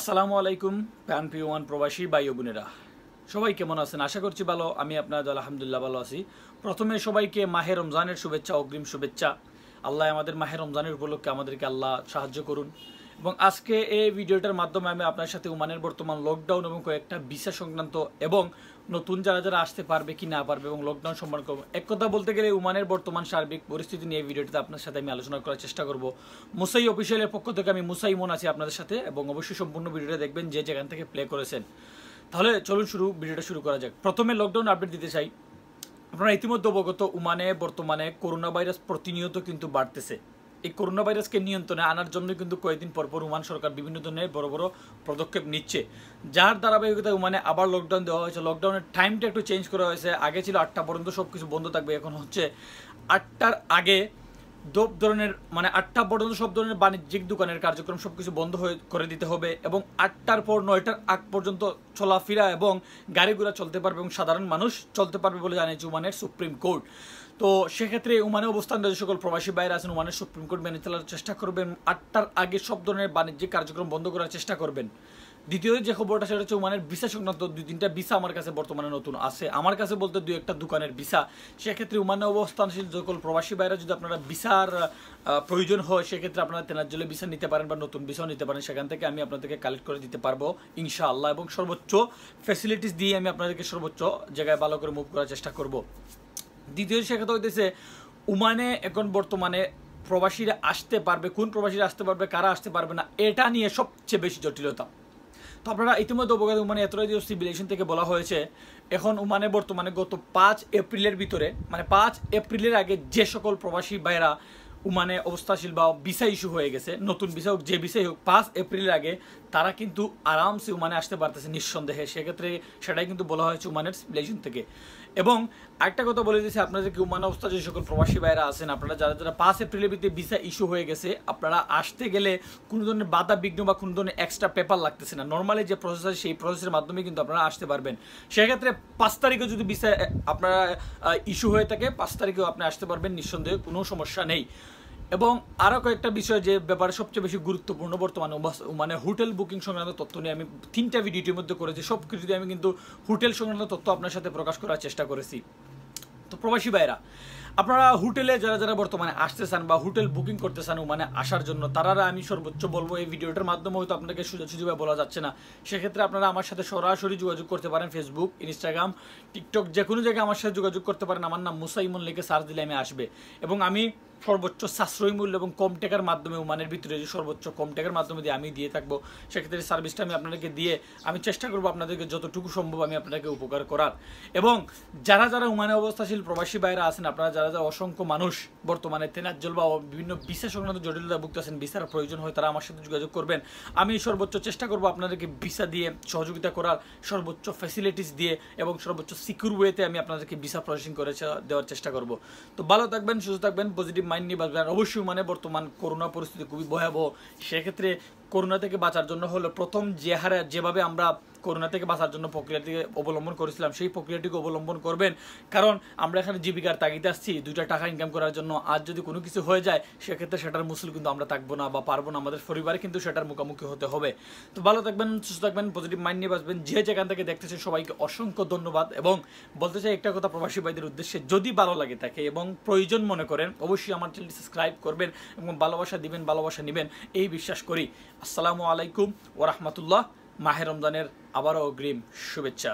আসসালামু আলাইকুম প্যান পি ওয়ান প্রবাসী বাই বোনেরা সবাই কেমন আছেন আশা করছি ভালো আমি আপনাদের আলহামদুলিল্লাহ ভালো আছি প্রথমে সবাইকে মাহে রমজানের শুভেচ্ছা অগ্রিম শুভেচ্ছা আল্লাহ আমাদের মাহে রমজানের উপলক্ষে আমাদেরকে আল্লাহ সাহায্য করুন এবং আজকে এই ভিডিওটার মাধ্যমে আমি আপনার সাথে উমানের বর্তমান লকডাউন এবং কয়েকটা ভিসা সংক্রান্ত এবং নতুন যারা যারা আসতে পারবে কি না পারবে এবং লকডাউন সম্মান এক কথা বলতে গেলে উমানের বর্তমান সার্বিক পরিস্থিতি নিয়ে ভিডিওটিতে আপনার সাথে আমি আলোচনা করার চেষ্টা করব মুসাই অফিসিয়ালের পক্ষ থেকে আমি মুসাই মন আছি আপনাদের সাথে এবং অবশ্যই সম্পূর্ণ ভিডিওটা দেখবেন যে যেখান থেকে প্লে করেছেন তাহলে চলুন শুরু ভিডিওটা শুরু করা যাক প্রথমে লকডাউন আপডেট দিতে চাই আপনারা ইতিমধ্যে অবগত উমানে বর্তমানে করোনা ভাইরাস প্রতিনিয়ত কিন্তু বাড়তেছে এই করোনা ভাইরাসকে নিয়ন্ত্রণে আনার জন্য কিন্তু কয়েকদিন পর ওমান সরকার বিভিন্ন ধরনের বড় বড় পদক্ষেপ নিচ্ছে যার ধারাবাহিকতায় ওমানে আবার লকডাউন দেওয়া হয়েছে লকডাউনের টাইমটা একটু চেঞ্জ করা হয়েছে আগে ছিল আটটা পর্যন্ত সব কিছু বন্ধ থাকবে এখন হচ্ছে আটটার আগে দোপ ধরনের মানে আটটা পর্যন্ত সব ধরনের বাণিজ্যিক দোকানের কার্যক্রম সব কিছু বন্ধ হয়ে করে দিতে হবে এবং আটটার পর নয়টার আগ পর্যন্ত চলাফেরা এবং গাড়ি ঘোড়া চলতে পারবে এবং সাধারণ মানুষ চলতে পারবে বলে জানিয়েছে ওমানের সুপ্রিম কোর্ট তো সেক্ষেত্রে অবস্থান যে সকল প্রবাসী বাইরে আছেন উমানের সুপ্রিম কোর্ট মেনে চলার চেষ্টা করবেন আটটার আগে সব ধরনের বাণিজ্যিক কার্যক্রম বন্ধ করার চেষ্টা করবেন দ্বিতীয় যে খবরটা সেটা হচ্ছে উমানের ভিসা সংক্রান্ত দুই তিনটা ভিসা আমার কাছে বর্তমানে নতুন আছে আমার কাছে বলতে দুই একটা দোকানের ভিসা সেক্ষেত্রে উমানে অবস্থানশীল সকল প্রবাসী বাইরে যদি আপনারা ভিসার প্রয়োজন হয় সেক্ষেত্রে আপনারা জলে ভিসা নিতে পারেন বা নতুন ভিসাও নিতে পারেন সেখান থেকে আমি আপনাদেরকে কালেক্ট করে দিতে পারবো ইনশাআল্লাহ এবং সর্বোচ্চ ফ্যাসিলিটিস দিয়ে আমি আপনাদেরকে সর্বোচ্চ জায়গায় ভালো করে মুভ করার চেষ্টা করব দ্বিতীয় সেক্ষেত্রে হইতেছে উমানে এখন বর্তমানে প্রবাসীরা আসতে পারবে কোন প্রবাসীরা আসতে পারবে কারা আসতে পারবে না এটা নিয়ে সবচেয়ে বেশি জটিলতা তো আপনারা ইতিমধ্যে অবগত উমানে এতরাজীয় সিভিলাইজেশন থেকে বলা হয়েছে এখন উমানে বর্তমানে গত পাঁচ এপ্রিলের ভিতরে মানে পাঁচ এপ্রিলের আগে যে সকল প্রবাসী বাইরা উমানে অবস্থাশীল বা ভিসা ইস্যু হয়ে গেছে নতুন ভিসা হোক যে ভিসাই হোক পাঁচ এপ্রিলের আগে তারা কিন্তু আরামসে উমানে আসতে পারতেছে নিঃসন্দেহে সেক্ষেত্রে সেটাই কিন্তু বলা হয়েছে উমানের সিভিলাইজেশন থেকে এবং আরেকটা কথা বলে দিয়েছে আপনাদের কি উমান অবস্থা যে সকল প্রবাসী বাইরা আছেন আপনারা যারা যারা পাঁচ এপ্রিলের ভিত্তিতে ভিসা ইস্যু হয়ে গেছে আপনারা আসতে গেলে কোনো ধরনের বাধা বিঘ্ন বা কোনো ধরনের এক্সট্রা পেপার লাগতেছে না নর্মালি যে প্রসেস আছে সেই প্রসেসের মাধ্যমে কিন্তু আপনারা আসতে পারবেন সেক্ষেত্রে পাঁচ তারিখে যদি ভিসা আপনারা ইস্যু হয়ে থাকে পাঁচ তারিখেও আপনি আসতে পারবেন নিঃসন্দেহে কোনো সমস্যা নেই এবং আরও কয়েকটা বিষয় যে ব্যাপারে সবচেয়ে বেশি গুরুত্বপূর্ণ বর্তমানে মানে হোটেল বুকিং সংক্রান্ত তথ্য নিয়ে আমি তিনটা ভিডিওটির মধ্যে করেছি সব কিছু আমি কিন্তু হোটেল সংক্রান্ত তথ্য আপনার সাথে প্রকাশ করার চেষ্টা করেছি তো প্রবাসী ভাইরা আপনারা হোটেলে যারা যারা বর্তমানে আসতে চান বা হোটেল বুকিং করতে চান মানে আসার জন্য তারা আমি সর্বোচ্চ বলবো এই ভিডিওটার মাধ্যমে হয়তো আপনাকে সুযোগ সুযোগ বলা যাচ্ছে না সেক্ষেত্রে আপনারা আমার সাথে সরাসরি যোগাযোগ করতে পারেন ফেসবুক ইনস্টাগ্রাম টিকটক যে কোনো জায়গায় আমার সাথে যোগাযোগ করতে পারেন আমার নাম মুসাইমন লিখে সার্চ দিলে আমি আসবে এবং আমি সর্বোচ্চ সাশ্রয়ী মূল্য এবং কম টাকার মাধ্যমে ওমানের ভিতরে যে সর্বোচ্চ কম টাকার মাধ্যমে দিয়ে আমি দিয়ে থাকবো সেক্ষেত্রে সার্ভিসটা আমি আপনাদেরকে দিয়ে আমি চেষ্টা করবো আপনাদেরকে যতটুকু সম্ভব আমি আপনাদেরকে উপকার করার এবং যারা যারা ওমানে অবস্থাশীল প্রবাসী বাইরা আছেন আপনারা যারা যারা অসংখ্য মানুষ বর্তমানে তেনাজ্জল বা বিভিন্ন বিশেষ সংক্রান্ত জটিলতা ভুক্ত আছেন ভিসার প্রয়োজন হয় তারা আমার সাথে যোগাযোগ করবেন আমি সর্বোচ্চ চেষ্টা করবো আপনাদেরকে ভিসা দিয়ে সহযোগিতা করার সর্বোচ্চ ফ্যাসিলিটিস দিয়ে এবং সর্বোচ্চ সিকিউর ওয়েতে আমি আপনাদেরকে ভিসা প্রসেসিং করে দেওয়ার চেষ্টা করব তো ভালো থাকবেন সুস্থ থাকবেন পজিটিভ মাইন নিয়ে বাঁচবেন অবশ্যই মানে বর্তমান করোনা পরিস্থিতি খুবই ভয়াবহ সেক্ষেত্রে করোনা থেকে বাঁচার জন্য হলো প্রথম যে হারে যেভাবে আমরা করোনা থেকে বাঁচার জন্য প্রক্রিয়াটিকে অবলম্বন করেছিলাম সেই প্রক্রিয়াটিকে অবলম্বন করবেন কারণ আমরা এখানে জীবিকার তাগিদে আসছি দুইটা টাকা ইনকাম করার জন্য আজ যদি কোনো কিছু হয়ে যায় সেক্ষেত্রে সেটার মুসুল কিন্তু আমরা থাকবো না বা পারবো না আমাদের পরিবারে কিন্তু সেটার মুখোমুখি হতে হবে তো ভালো থাকবেন সুস্থ থাকবেন পজিটিভ মাইন্ড নিয়ে বাঁচবেন যে যেখান থেকে দেখতেছেন সবাইকে অসংখ্য ধন্যবাদ এবং বলতে চাই একটা কথা প্রবাসী ভাইদের উদ্দেশ্যে যদি ভালো লাগে থাকে এবং প্রয়োজন মনে করেন অবশ্যই আমার চ্যানেলটি সাবস্ক্রাইব করবেন এবং ভালোবাসা দিবেন ভালোবাসা নেবেন এই বিশ্বাস করি আসসালামু আলাইকুম ওরহমতুল্লাহ মাহের রমজানের আবারও অগ্রিম শুভেচ্ছা